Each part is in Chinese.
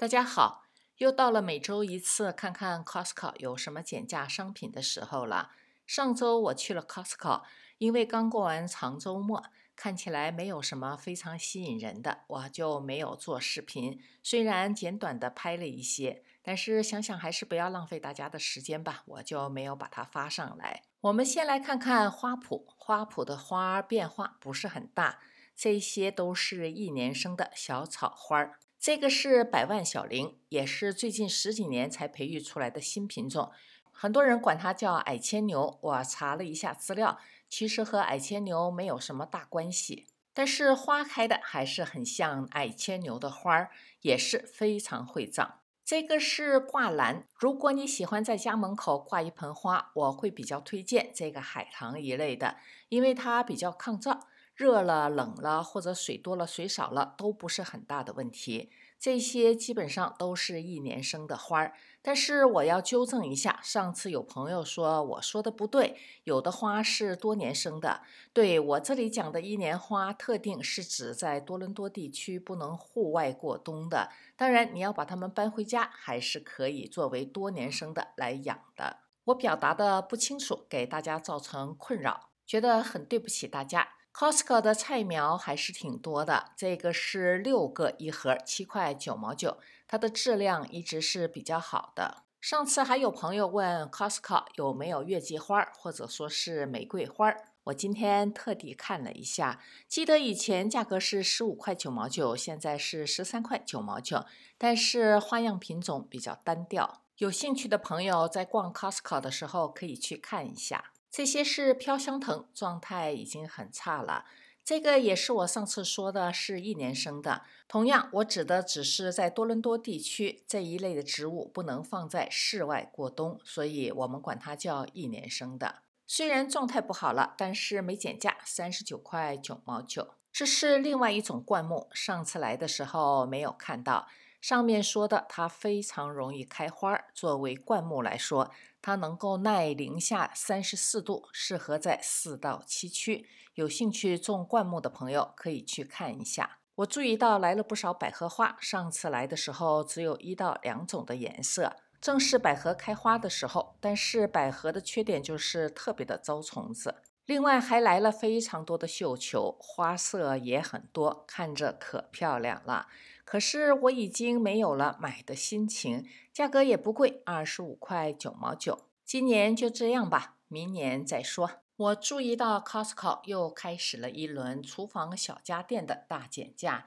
大家好，又到了每周一次看看 Costco 有什么减价商品的时候了。上周我去了 Costco，因为刚过完长周末，看起来没有什么非常吸引人的，我就没有做视频。虽然简短的拍了一些，但是想想还是不要浪费大家的时间吧，我就没有把它发上来。我们先来看看花圃，花圃的花变化不是很大，这些都是一年生的小草花儿。这个是百万小灵，也是最近十几年才培育出来的新品种，很多人管它叫矮牵牛。我查了一下资料，其实和矮牵牛没有什么大关系，但是花开的还是很像矮牵牛的花儿，也是非常会长。这个是挂篮，如果你喜欢在家门口挂一盆花，我会比较推荐这个海棠一类的，因为它比较抗造。热了、冷了，或者水多了、水少了，都不是很大的问题。这些基本上都是一年生的花儿。但是我要纠正一下，上次有朋友说我说的不对，有的花是多年生的。对我这里讲的一年花，特定是指在多伦多地区不能户外过冬的。当然，你要把它们搬回家，还是可以作为多年生的来养的。我表达的不清楚，给大家造成困扰，觉得很对不起大家。Costco 的菜苗还是挺多的，这个是六个一盒，七块九毛九，它的质量一直是比较好的。上次还有朋友问 Costco 有没有月季花，或者说是玫瑰花，我今天特地看了一下，记得以前价格是十五块九毛九，现在是十三块九毛九，但是花样品种比较单调。有兴趣的朋友在逛 Costco 的时候可以去看一下。这些是飘香藤，状态已经很差了。这个也是我上次说的，是一年生的。同样，我指的只是在多伦多地区这一类的植物不能放在室外过冬，所以我们管它叫一年生的。虽然状态不好了，但是没减价，三十九块九毛九。这是另外一种灌木，上次来的时候没有看到。上面说的，它非常容易开花，作为灌木来说。它能够耐零下三十四度，适合在四到七区。有兴趣种灌木的朋友可以去看一下。我注意到来了不少百合花，上次来的时候只有一到两种的颜色。正是百合开花的时候，但是百合的缺点就是特别的招虫子。另外还来了非常多的绣球，花色也很多，看着可漂亮了。可是我已经没有了买的心情，价格也不贵，二十五块九毛九。今年就这样吧，明年再说。我注意到 Costco 又开始了一轮厨房小家电的大减价，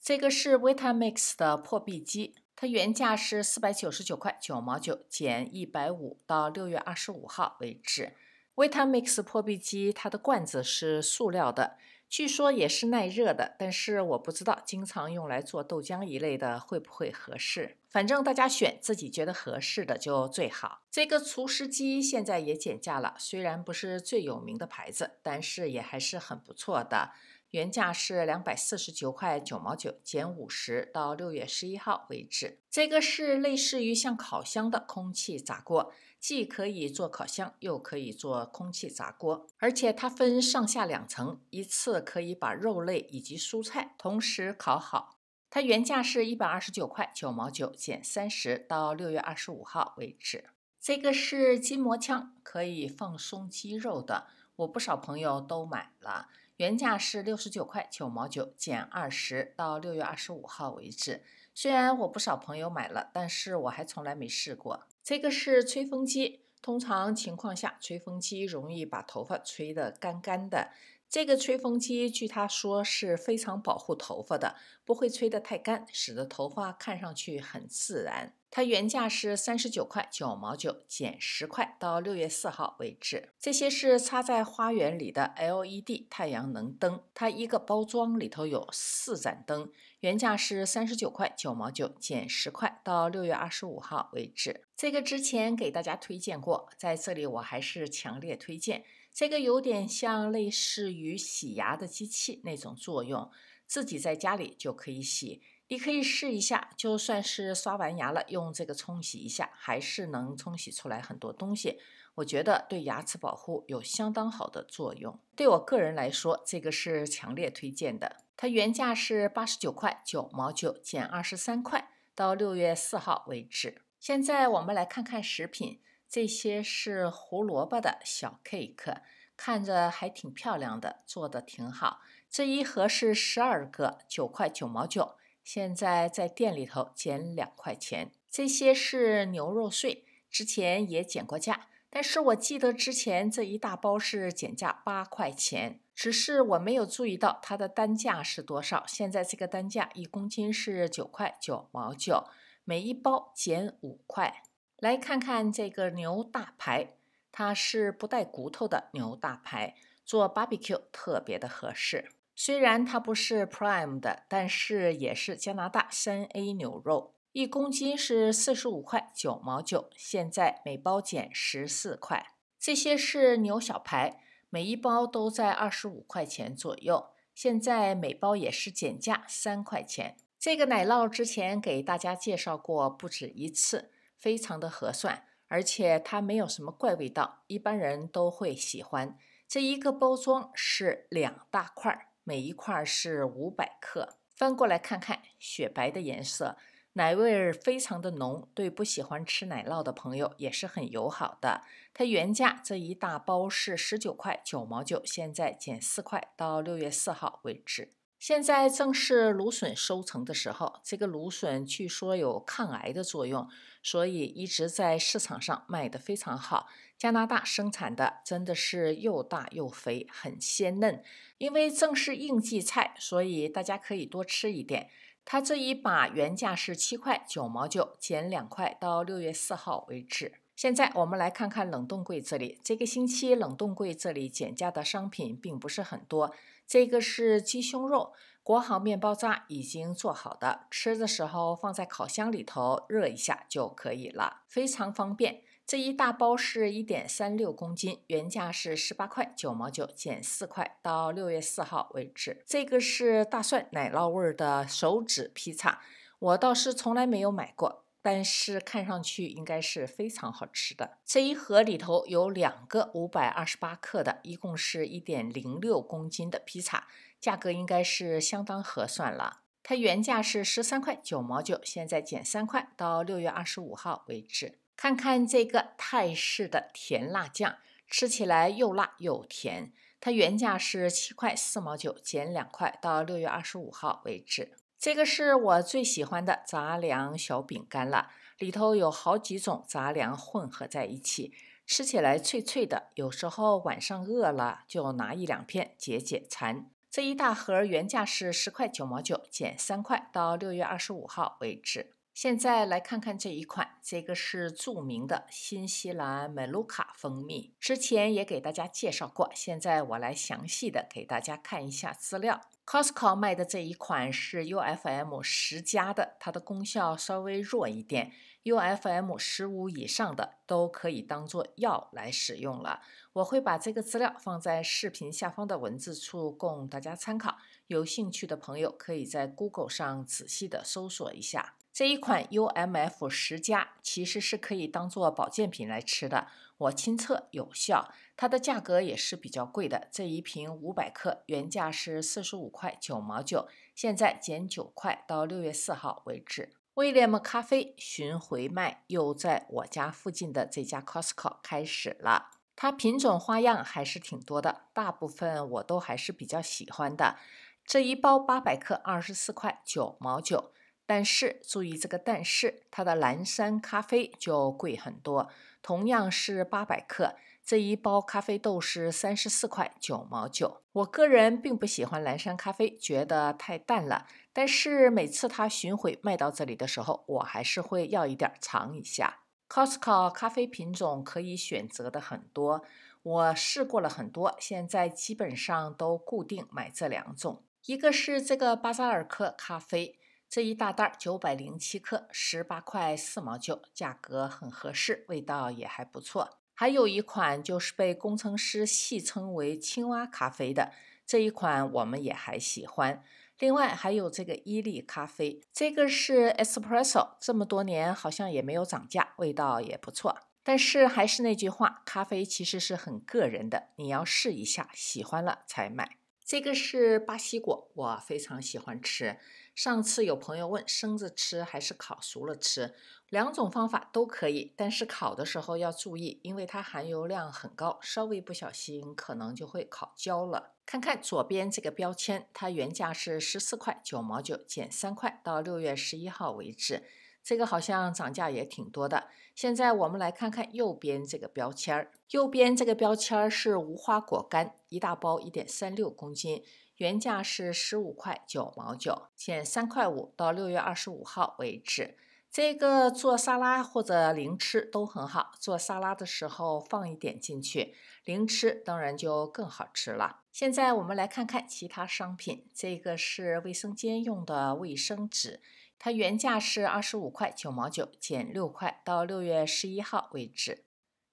这个是 Vitamix 的破壁机，它原价是四百九十九块九毛九，减一百五，到六月二十五号为止。Vitamix 破壁机它的罐子是塑料的。据说也是耐热的，但是我不知道经常用来做豆浆一类的会不会合适。反正大家选自己觉得合适的就最好。这个除湿机现在也减价了，虽然不是最有名的牌子，但是也还是很不错的。原价是两百四十九块九毛九，减五十到六月十一号为止。这个是类似于像烤箱的空气炸锅。既可以做烤箱，又可以做空气炸锅，而且它分上下两层，一次可以把肉类以及蔬菜同时烤好。它原价是一百二十九块九毛九，减三十到六月二十五号为止。这个是筋膜枪，可以放松肌肉的，我不少朋友都买了，原价是六十九块九毛九，减二十到六月二十五号为止。虽然我不少朋友买了，但是我还从来没试过。这个是吹风机，通常情况下，吹风机容易把头发吹得干干的。这个吹风机据他说是非常保护头发的，不会吹得太干，使得头发看上去很自然。它原价是三十九块九毛九，减十块到六月四号为止。这些是插在花园里的 LED 太阳能灯，它一个包装里头有四盏灯，原价是三十九块九毛九，减十块到六月二十五号为止。这个之前给大家推荐过，在这里我还是强烈推荐。这个有点像类似于洗牙的机器那种作用，自己在家里就可以洗。你可以试一下，就算是刷完牙了，用这个冲洗一下，还是能冲洗出来很多东西。我觉得对牙齿保护有相当好的作用。对我个人来说，这个是强烈推荐的。它原价是八十九块九毛九，减二十三块，到六月四号为止。现在我们来看看食品，这些是胡萝卜的小 cake，看着还挺漂亮的，做的挺好。这一盒是十二个，九块九毛九，现在在店里头减两块钱。这些是牛肉碎，之前也减过价，但是我记得之前这一大包是减价八块钱，只是我没有注意到它的单价是多少。现在这个单价一公斤是九块九毛九。每一包减五块，来看看这个牛大排，它是不带骨头的牛大排，做 barbecue 特别的合适。虽然它不是 prime 的，但是也是加拿大三 A 牛肉，一公斤是四十五块九毛九，现在每包减十四块。这些是牛小排，每一包都在二十五块钱左右，现在每包也是减价三块钱。这个奶酪之前给大家介绍过不止一次，非常的合算，而且它没有什么怪味道，一般人都会喜欢。这一个包装是两大块，每一块是五百克。翻过来看看，雪白的颜色，奶味儿非常的浓，对不喜欢吃奶酪的朋友也是很友好的。它原价这一大包是十九块九毛九，现在减四块，到六月四号为止。现在正是芦笋收成的时候，这个芦笋据说有抗癌的作用，所以一直在市场上卖的非常好。加拿大生产的真的是又大又肥，很鲜嫩。因为正是应季菜，所以大家可以多吃一点。它这一把原价是七块九毛九，减两块到六月四号为止。现在我们来看看冷冻柜这里，这个星期冷冻柜这里减价的商品并不是很多。这个是鸡胸肉，裹好面包渣，已经做好的，吃的时候放在烤箱里头热一下就可以了，非常方便。这一大包是一点三六公斤，原价是十八块九毛九，减四块到六月四号为止。这个是大蒜奶酪味儿的手指披萨，我倒是从来没有买过。但是看上去应该是非常好吃的。这一盒里头有两个五百二十八克的，一共是一点零六公斤的披萨，价格应该是相当合算了。它原价是十三块九毛九，现在减三块，到六月二十五号为止。看看这个泰式的甜辣酱，吃起来又辣又甜。它原价是七块四毛九，减两块，到六月二十五号为止。这个是我最喜欢的杂粮小饼干了，里头有好几种杂粮混合在一起，吃起来脆脆的。有时候晚上饿了，就拿一两片解解馋。这一大盒原价是十块九毛九，减三块，到六月二十五号为止。现在来看看这一款，这个是著名的新西兰门卢卡蜂蜜，之前也给大家介绍过。现在我来详细的给大家看一下资料。Costco 卖的这一款是 UFM 十加的，它的功效稍微弱一点。UFM 十五以上的都可以当做药来使用了。我会把这个资料放在视频下方的文字处供大家参考。有兴趣的朋友可以在 Google 上仔细的搜索一下这一款 UMF 十加，其实是可以当做保健品来吃的。我亲测有效。它的价格也是比较贵的，这一瓶五百克原价是四十五块九毛九，现在减九块，到六月四号为止。威廉姆咖啡巡回卖又在我家附近的这家 Costco 开始了，它品种花样还是挺多的，大部分我都还是比较喜欢的。这一包八百克二十四块九毛九，但是注意这个但是，它的蓝山咖啡就贵很多，同样是八百克。这一包咖啡豆是三十四块九毛九。我个人并不喜欢蓝山咖啡，觉得太淡了。但是每次他巡回卖到这里的时候，我还是会要一点尝一下。Costco 咖啡品种可以选择的很多，我试过了很多，现在基本上都固定买这两种。一个是这个巴扎尔克咖啡，这一大袋九百零七克，十八块四毛九，价格很合适，味道也还不错。还有一款就是被工程师戏称为“青蛙咖啡”的这一款，我们也还喜欢。另外还有这个伊利咖啡，这个是 Espresso，这么多年好像也没有涨价，味道也不错。但是还是那句话，咖啡其实是很个人的，你要试一下，喜欢了才买。这个是巴西果，我非常喜欢吃。上次有朋友问生着吃还是烤熟了吃，两种方法都可以，但是烤的时候要注意，因为它含油量很高，稍微不小心可能就会烤焦了。看看左边这个标签，它原价是十四块九毛九，减三块到六月十一号为止，这个好像涨价也挺多的。现在我们来看看右边这个标签儿，右边这个标签儿是无花果干，一大包一点三六公斤。原价是十五块九毛九，减三块五，到六月二十五号为止。这个做沙拉或者零吃都很好，做沙拉的时候放一点进去，零吃当然就更好吃了。现在我们来看看其他商品，这个是卫生间用的卫生纸，它原价是二十五块九毛九，减六块，到六月十一号为止。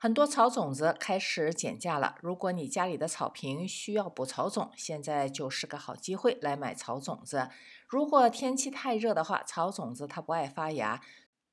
很多草种子开始减价了。如果你家里的草坪需要补草种，现在就是个好机会来买草种子。如果天气太热的话，草种子它不爱发芽。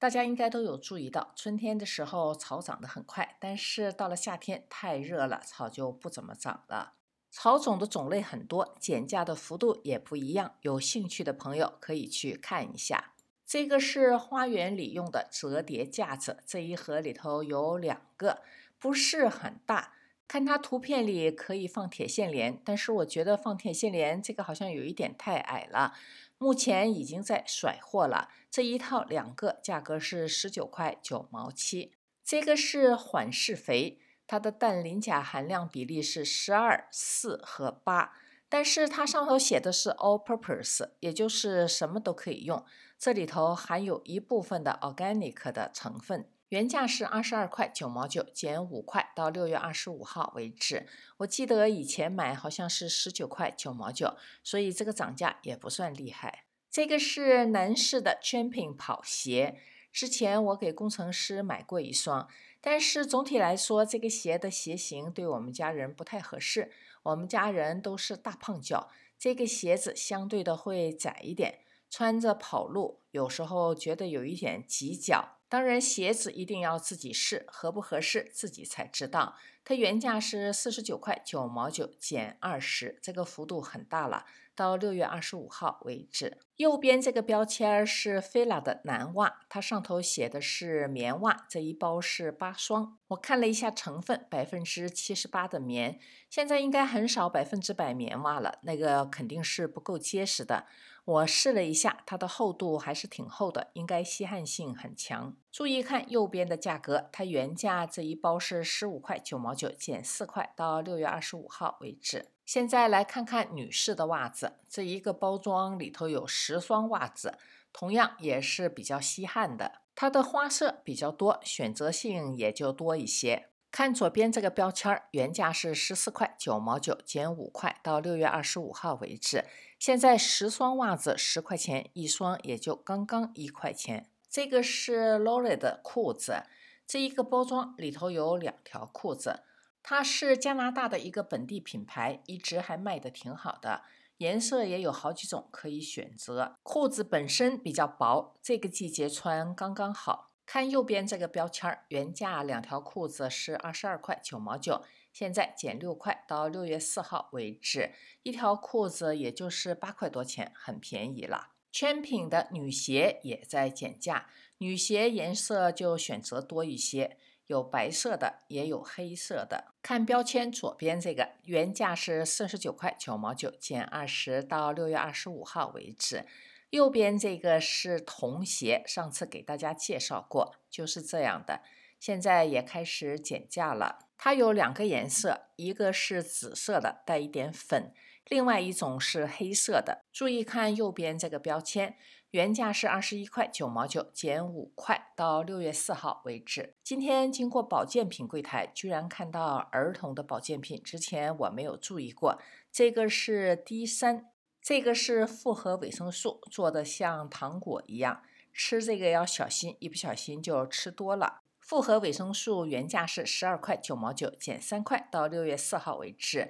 大家应该都有注意到，春天的时候草长得很快，但是到了夏天太热了，草就不怎么长了。草种的种类很多，减价的幅度也不一样。有兴趣的朋友可以去看一下。这个是花园里用的折叠架子，这一盒里头有两个，不是很大。看它图片里可以放铁线莲，但是我觉得放铁线莲这个好像有一点太矮了。目前已经在甩货了，这一套两个价格是十九块九毛七。这个是缓释肥，它的氮磷钾含量比例是十二四和八。但是它上头写的是 all purpose，也就是什么都可以用。这里头含有一部分的 organic 的成分。原价是二十二块九毛九，减五块到六月二十五号为止。我记得以前买好像是十九块九毛九，所以这个涨价也不算厉害。这个是男士的 Champion 跑鞋，之前我给工程师买过一双，但是总体来说，这个鞋的鞋型对我们家人不太合适。我们家人都是大胖脚，这个鞋子相对的会窄一点，穿着跑路有时候觉得有一点挤脚。当然，鞋子一定要自己试，合不合适自己才知道。它原价是四十九块九毛九，减二十，这个幅度很大了。到六月二十五号为止。右边这个标签是菲拉的男袜，它上头写的是棉袜。这一包是八双。我看了一下成分，百分之七十八的棉。现在应该很少百分之百棉袜了，那个肯定是不够结实的。我试了一下，它的厚度还是挺厚的，应该吸汗性很强。注意看右边的价格，它原价这一包是十五块九毛九，减四块，到六月二十五号为止。现在来看看女士的袜子，这一个包装里头有十双袜子，同样也是比较稀罕的。它的花色比较多，选择性也就多一些。看左边这个标签，原价是十四块九毛九，减五块到六月二十五号为止。现在十双袜子十块钱一双，也就刚刚一块钱。这个是 Lori 的裤子，这一个包装里头有两条裤子。它是加拿大的一个本地品牌，一直还卖的挺好的，颜色也有好几种可以选择。裤子本身比较薄，这个季节穿刚刚好看。右边这个标签儿，原价两条裤子是二十二块九毛九，现在减六块，到六月四号为止，一条裤子也就是八块多钱，很便宜了。Champion 的女鞋也在减价，女鞋颜色就选择多一些。有白色的，也有黑色的。看标签左边这个，原价是四十九块九毛九，减二十到六月二十五号为止。右边这个是童鞋，上次给大家介绍过，就是这样的。现在也开始减价了，它有两个颜色，一个是紫色的，带一点粉；另外一种是黑色的。注意看右边这个标签。原价是二十一块九毛九，减五块到六月四号为止。今天经过保健品柜台，居然看到儿童的保健品，之前我没有注意过。这个是 D 三，这个是复合维生素，做的像糖果一样，吃这个要小心，一不小心就吃多了。复合维生素原价是十二块九毛九，减三块到六月四号为止。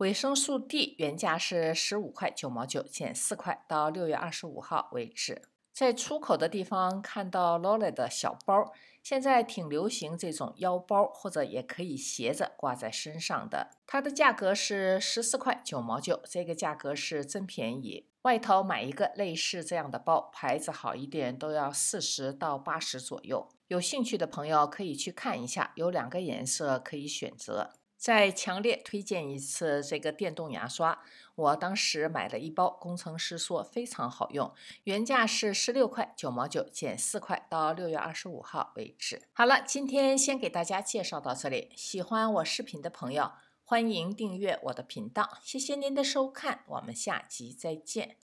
维生素 D 原价是十五块九毛九，减四块到六月二十五号为止。在出口的地方看到 Lola 的小包，现在挺流行这种腰包，或者也可以斜着挂在身上的。它的价格是十四块九毛九，这个价格是真便宜。外头买一个类似这样的包，牌子好一点都要四十到八十左右。有兴趣的朋友可以去看一下，有两个颜色可以选择。再强烈推荐一次这个电动牙刷，我当时买了一包，工程师说非常好用，原价是十六块九毛九，减四块到六月二十五号为止。好了，今天先给大家介绍到这里，喜欢我视频的朋友欢迎订阅我的频道，谢谢您的收看，我们下集再见。